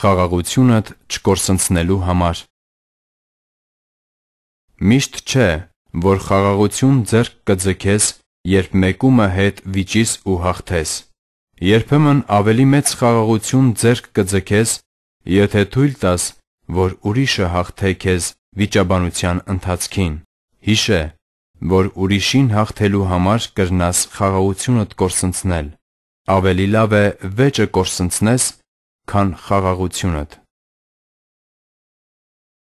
խաղաղությունդ չկորսնցնելու համար։ Միշտ չէ, որ խաղաղություն ձեռք կձգես, երբ մեկումը հետ վիճիս ու հաղթես։ Երբեմն ավելի մեծ խաղաղություն ձեռք կձգես, եթե թույլ տաս, որ ուրիշը հաղթե քեզ վիճաբանության ընթացքին։ Հիշե, որ ուրիշին հաղթելու համար կրնաս խաղաղությունդ կորսնցնել։ Ավելի լավ է վեճը կորսնցնես, քան խաղաղությունդ